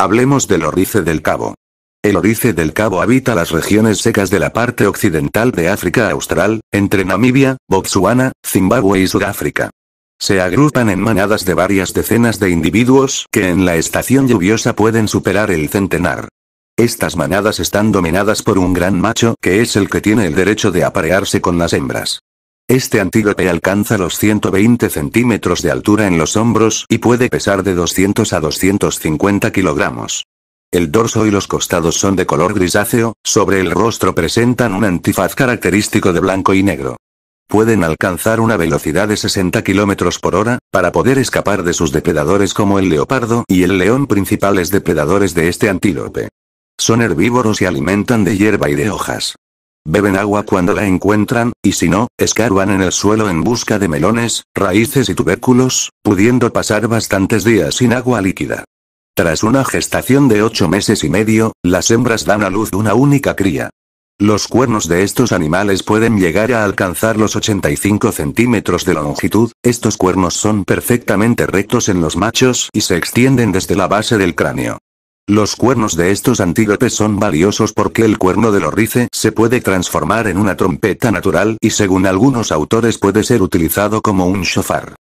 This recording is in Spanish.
Hablemos del orice del cabo. El orice del cabo habita las regiones secas de la parte occidental de África Austral, entre Namibia, Botsuana, Zimbabue y Sudáfrica. Se agrupan en manadas de varias decenas de individuos que en la estación lluviosa pueden superar el centenar. Estas manadas están dominadas por un gran macho que es el que tiene el derecho de aparearse con las hembras. Este antílope alcanza los 120 centímetros de altura en los hombros y puede pesar de 200 a 250 kilogramos. El dorso y los costados son de color grisáceo, sobre el rostro presentan un antifaz característico de blanco y negro. Pueden alcanzar una velocidad de 60 kilómetros por hora, para poder escapar de sus depredadores como el leopardo y el león principales depredadores de este antílope. Son herbívoros y alimentan de hierba y de hojas beben agua cuando la encuentran, y si no, escarban en el suelo en busca de melones, raíces y tubérculos, pudiendo pasar bastantes días sin agua líquida. Tras una gestación de ocho meses y medio, las hembras dan a luz una única cría. Los cuernos de estos animales pueden llegar a alcanzar los 85 centímetros de longitud, estos cuernos son perfectamente rectos en los machos y se extienden desde la base del cráneo. Los cuernos de estos antílopes son valiosos porque el cuerno del orrice se puede transformar en una trompeta natural y según algunos autores puede ser utilizado como un shofar.